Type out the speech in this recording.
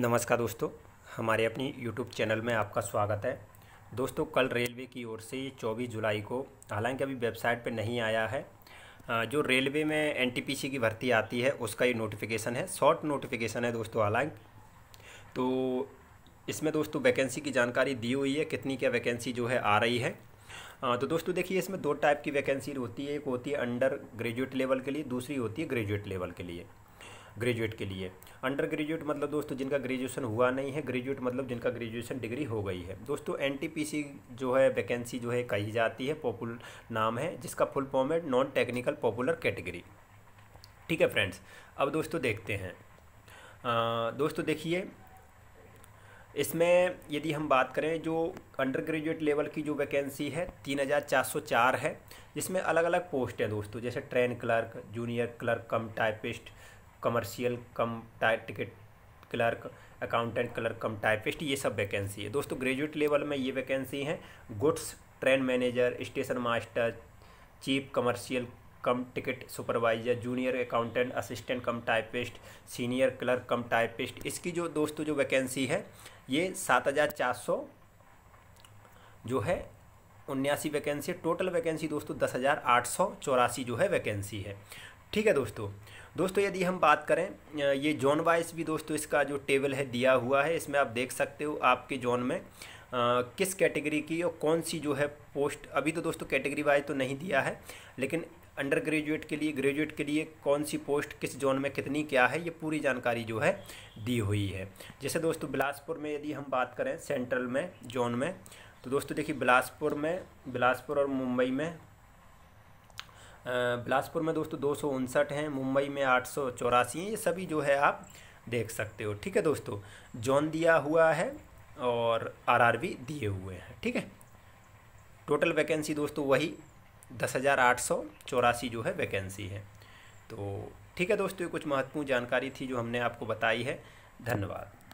नमस्कार दोस्तों हमारे अपनी YouTube चैनल में आपका स्वागत है दोस्तों कल रेलवे की ओर से 24 चौबीस जुलाई को हालांकि अभी वेबसाइट पे नहीं आया है जो रेलवे में एन की भर्ती आती है उसका ये नोटिफिकेशन है शॉर्ट नोटिफिकेशन है दोस्तों हालांकि तो इसमें दोस्तों वैकेंसी की जानकारी दी हुई है कितनी क्या वैकेंसी जो है आ रही है तो दोस्तों देखिए इसमें दो टाइप की वैकेंसी होती है एक होती है अंडर ग्रेजुएट लेवल के लिए दूसरी होती है ग्रेजुएट लेवल के लिए ग्रेजुएट के लिए अंडर ग्रेजुएट मतलब दोस्तों जिनका ग्रेजुएशन हुआ नहीं है ग्रेजुएट मतलब जिनका ग्रेजुएशन डिग्री हो गई है दोस्तों एन जो है वैकेंसी जो है कही जाती है पॉपुलर नाम है जिसका फुल फॉर्म है नॉन टेक्निकल पॉपुलर कैटेगरी ठीक है फ्रेंड्स अब दोस्तों देखते हैं आ, दोस्तों देखिए इसमें यदि हम बात करें जो अंडर ग्रेजुएट लेवल की जो वैकेंसी है तीन हज़ार चार सौ चार है जिसमें अलग अलग पोस्ट हैं दोस्तों जैसे train clerk junior clerk cum typist commercial cum type ticket clerk accountant clerk cum typist ये सब वैकेंसी है दोस्तों ग्रेजुएट लेवल में ये वैकेंसी हैं goods train manager station master chief commercial cum ticket supervisor junior accountant assistant cum typist senior clerk cum typist इसकी जो दोस्तों जो वैकेंसी है ये सात हज़ार चार सौ जो है उन्यासी वैकेंसी टोटल वैकेंसी दोस्तों दस हज़ार आठ सौ चौरासी जो है वैकेंसी है ठीक है दोस्तों दोस्तों यदि हम बात करें ये जोन वाइज भी दोस्तों इसका जो टेबल है दिया हुआ है इसमें आप देख सकते हो आपके जोन में आ, किस कैटेगरी की और कौन सी जो है पोस्ट अभी तो दोस्तों कैटेगरी वाइज तो नहीं दिया है लेकिन अंडर ग्रेजुएट के लिए ग्रेजुएट के लिए कौन सी पोस्ट किस जोन में कितनी क्या है ये पूरी जानकारी जो है दी हुई है जैसे दोस्तों बिलासपुर में यदि हम बात करें सेंट्रल में जोन में तो दोस्तों देखिए बिलासपुर में बिलासपुर और मुंबई में बिलासपुर में दोस्तों दो सौ उनसठ हैं मुंबई में आठ सौ चौरासी हैं ये सभी जो है आप देख सकते हो ठीक है दोस्तों जॉन दिया हुआ है और आरआरबी दिए हुए हैं ठीक है टोटल वैकेंसी दोस्तों वही दस हज़ार आठ सौ चौरासी जो है वैकेंसी है तो ठीक है दोस्तों ये कुछ महत्वपूर्ण जानकारी थी जो हमने आपको बताई है धन्यवाद